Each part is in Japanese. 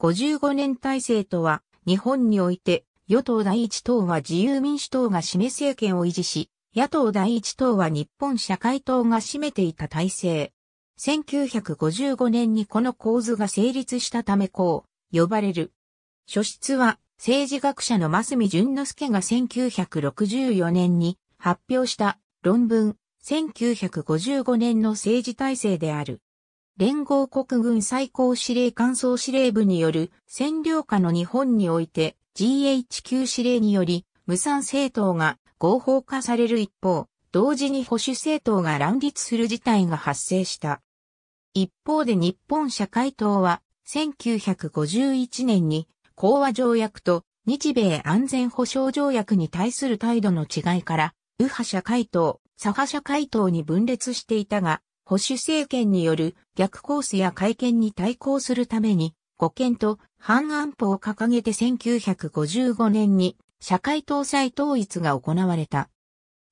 55年体制とは、日本において、与党第一党は自由民主党が示政権を維持し、野党第一党は日本社会党が占めていた体制。1955年にこの構図が成立したためこう、呼ばれる。書出は、政治学者の増見淳之介が1964年に発表した論文1955年の政治体制である。連合国軍最高司令官総司令部による占領下の日本において GHQ 司令により無産政党が合法化される一方、同時に保守政党が乱立する事態が発生した。一方で日本社会党は1951年に講和条約と日米安全保障条約に対する態度の違いから、右派社会党、左派社会党に分裂していたが、保守政権による逆コースや改憲に対抗するために、護憲と反安保を掲げて1955年に社会党再統一が行われた。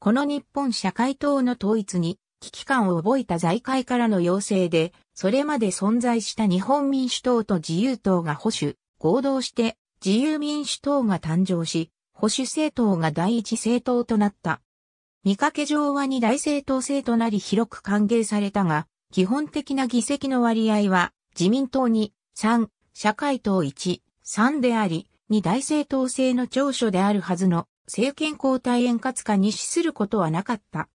この日本社会党の統一に危機感を覚えた財界からの要請で、それまで存在した日本民主党と自由党が保守、合同して自由民主党が誕生し、保守政党が第一政党となった。見かけ上は二大政党制となり広く歓迎されたが、基本的な議席の割合は、自民党に3、社会党1、3であり、二大政党制の長所であるはずの政権交代円滑化に資することはなかった。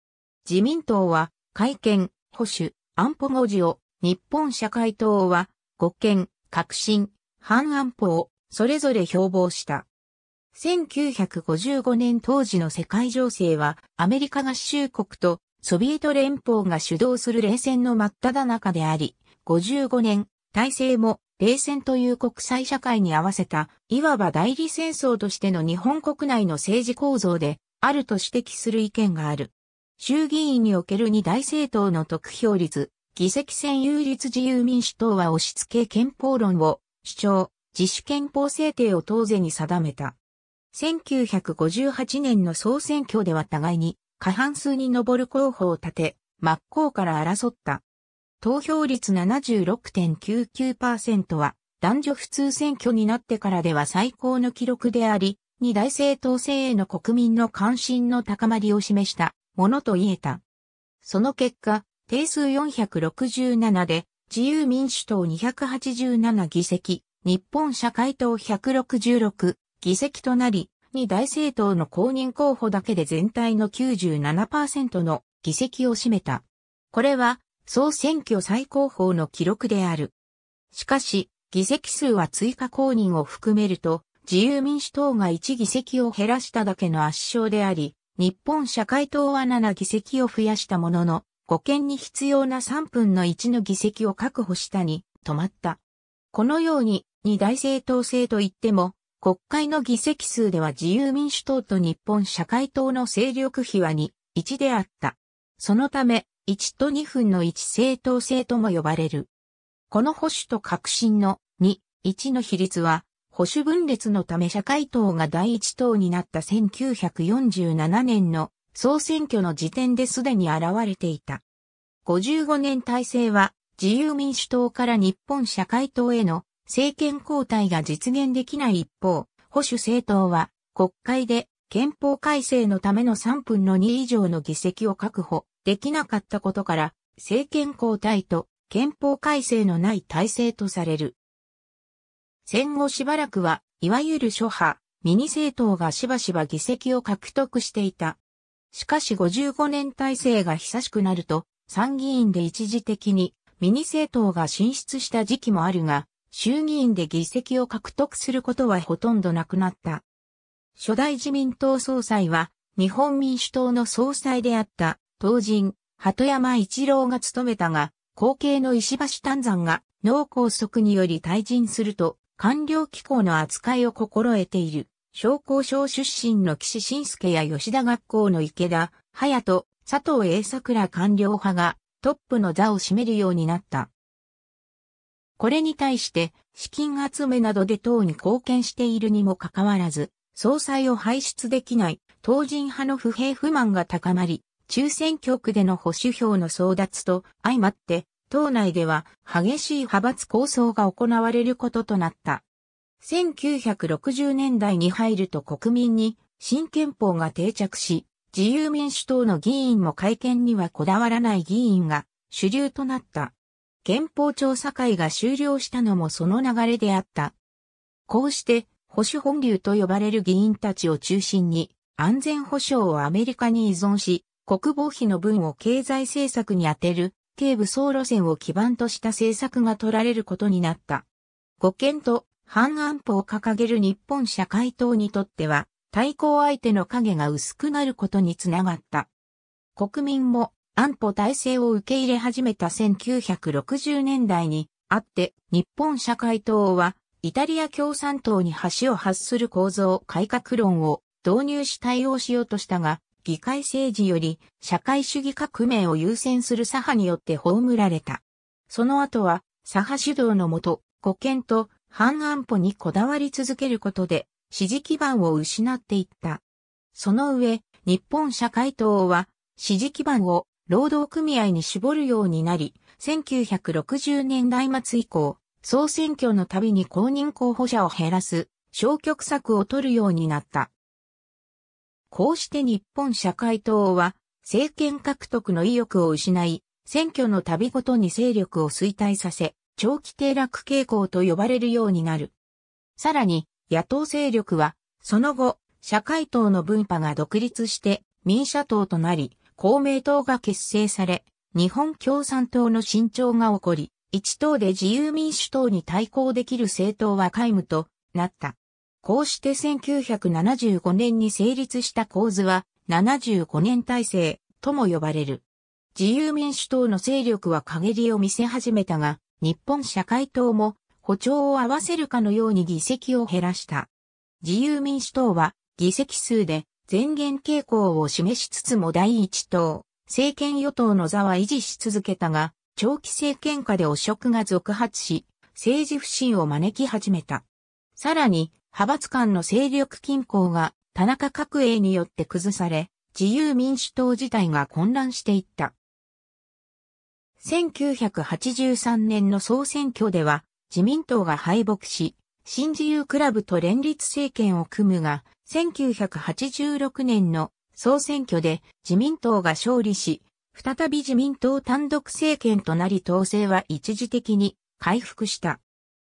自民党は、改憲、保守、安保文字を、日本社会党は、護憲、革新、反安保を、それぞれ標榜した。1955年当時の世界情勢は、アメリカ合衆国とソビエト連邦が主導する冷戦の真っ只中であり、55年、体制も冷戦という国際社会に合わせた、いわば代理戦争としての日本国内の政治構造で、あると指摘する意見がある。衆議院における二大政党の得票率、議席選有率自由民主党は押し付け憲法論を主張、自主憲法制定を当然に定めた。1958年の総選挙では互いに過半数に上る候補を立て、真っ向から争った。投票率76.99%は男女普通選挙になってからでは最高の記録であり、二大政党制への国民の関心の高まりを示したものと言えた。その結果、定数467で自由民主党287議席、日本社会党166、議席となり、2大政党の公認候補だけで全体の97%の議席を占めた。これは、総選挙最高峰の記録である。しかし、議席数は追加公認を含めると、自由民主党が1議席を減らしただけの圧勝であり、日本社会党は7議席を増やしたものの、5県に必要な3分の1の議席を確保したに、止まった。このように、二大政党制といっても、国会の議席数では自由民主党と日本社会党の勢力比は2、1であった。そのため、1と2分の1政党制とも呼ばれる。この保守と革新の2、1の比率は、保守分裂のため社会党が第一党になった1947年の総選挙の時点ですでに現れていた。55年体制は自由民主党から日本社会党への政権交代が実現できない一方、保守政党は国会で憲法改正のための3分の2以上の議席を確保できなかったことから政権交代と憲法改正のない体制とされる。戦後しばらくは、いわゆる諸派、ミニ政党がしばしば議席を獲得していた。しかし55年体制が久しくなると、参議院で一時的にミニ政党が進出した時期もあるが、衆議院で議席を獲得することはほとんどなくなった。初代自民党総裁は、日本民主党の総裁であった、当人、鳩山一郎が務めたが、後継の石橋丹山が脳梗塞により退陣すると、官僚機構の扱いを心得ている。商工省出身の岸信介や吉田学校の池田、隼人、佐藤栄桜官僚派がトップの座を占めるようになった。これに対して資金集めなどで党に貢献しているにもかかわらず、総裁を輩出できない党人派の不平不満が高まり、中選挙区での保守票の争奪と相まって、党内では激しい派閥構想が行われることとなった。1960年代に入ると国民に新憲法が定着し、自由民主党の議員も改憲にはこだわらない議員が主流となった。憲法調査会が終了したのもその流れであった。こうして、保守本流と呼ばれる議員たちを中心に、安全保障をアメリカに依存し、国防費の分を経済政策に充てる、警部総路線を基盤とした政策が取られることになった。護憲と反安保を掲げる日本社会党にとっては、対抗相手の影が薄くなることにつながった。国民も安保体制を受け入れ始めた1960年代にあって、日本社会党は、イタリア共産党に橋を発する構造改革論を導入し対応しようとしたが、議会政治より社会主義革命を優先する左派によって葬られた。その後は、左派主導のもと、護憲と反安保にこだわり続けることで、支持基盤を失っていった。その上、日本社会党は、支持基盤を労働組合に絞るようになり、1960年代末以降、総選挙のたびに公認候補者を減らす消極策を取るようになった。こうして日本社会党は政権獲得の意欲を失い、選挙のたびごとに勢力を衰退させ、長期低落傾向と呼ばれるようになる。さらに、野党勢力は、その後、社会党の分派が独立して民社党となり、公明党が結成され、日本共産党の新潮が起こり、一党で自由民主党に対抗できる政党は皆無となった。こうして1975年に成立した構図は75年体制とも呼ばれる。自由民主党の勢力は陰りを見せ始めたが、日本社会党も歩調を合わせるかのように議席を減らした。自由民主党は議席数で前言傾向を示しつつも第一党、政権与党の座は維持し続けたが、長期政権下で汚職が続発し、政治不信を招き始めた。さらに、派閥間の勢力均衡が田中角栄によって崩され、自由民主党自体が混乱していった。1983年の総選挙では、自民党が敗北し、新自由クラブと連立政権を組むが、1986年の総選挙で自民党が勝利し、再び自民党単独政権となり統制は一時的に回復した。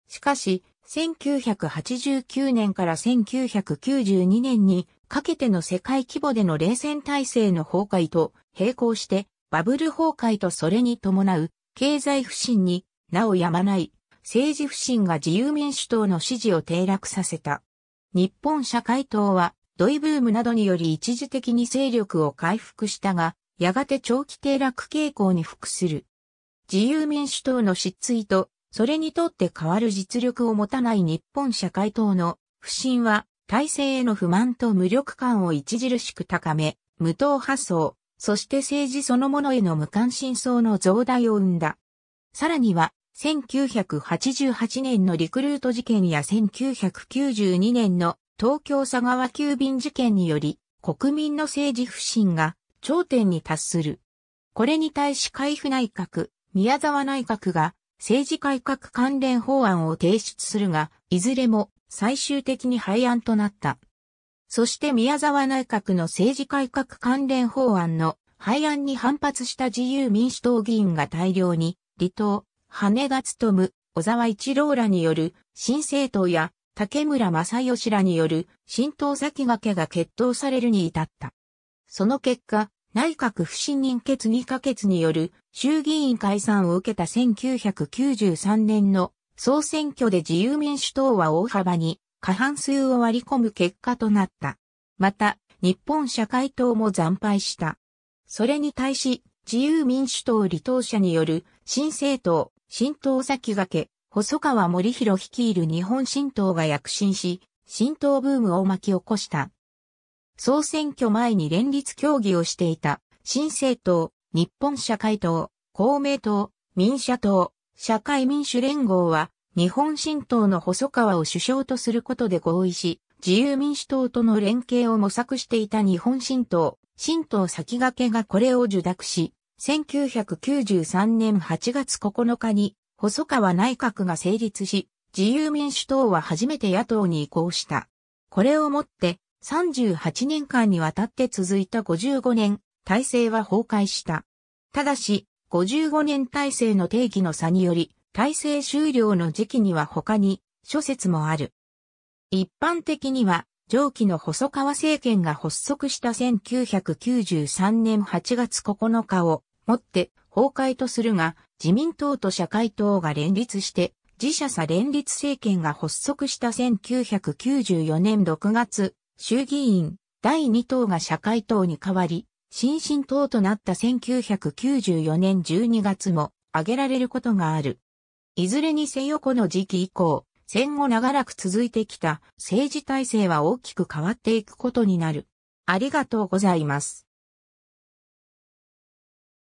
しかし、1989年から1992年にかけての世界規模での冷戦体制の崩壊と並行してバブル崩壊とそれに伴う経済不振になおやまない政治不信が自由民主党の支持を低落させた。日本社会党は、ドイブームなどにより一時的に勢力を回復したが、やがて長期低落傾向に服する。自由民主党の失墜と、それにとって変わる実力を持たない日本社会党の不信は、体制への不満と無力感を著しく高め、無党派層、そして政治そのものへの無関心層の増大を生んだ。さらには、1988年のリクルート事件や1992年の東京佐川急便事件により国民の政治不信が頂点に達する。これに対し海部内閣、宮沢内閣が政治改革関連法案を提出するが、いずれも最終的に廃案となった。そして宮沢内閣の政治改革関連法案の廃案に反発した自由民主党議員が大量に離党、羽田務、小沢一郎らによる新政党や竹村正義らによる新党先駆けが決闘されるに至った。その結果、内閣不信任決議可決による衆議院解散を受けた1993年の総選挙で自由民主党は大幅に過半数を割り込む結果となった。また、日本社会党も惨敗した。それに対し、自由民主党離党者による新政党、新党先駆け、細川森弘率いる日本新党が躍進し、新党ブームを巻き起こした。総選挙前に連立協議をしていた、新政党、日本社会党、公明党、民社党、社会民主連合は、日本新党の細川を首相とすることで合意し、自由民主党との連携を模索していた日本新党、新党先駆けがこれを受諾し、1993年8月9日に細川内閣が成立し、自由民主党は初めて野党に移行した。これをもって38年間にわたって続いた55年、体制は崩壊した。ただし、55年体制の定義の差により、体制終了の時期には他に諸説もある。一般的には上記の細川政権が発足した1993年8月9日をもって崩壊とするが、自民党と社会党が連立して、自社差連立政権が発足した1994年6月、衆議院第2党が社会党に代わり、新進党となった1994年12月も挙げられることがある。いずれにせよこの時期以降、戦後長らく続いてきた政治体制は大きく変わっていくことになる。ありがとうございます。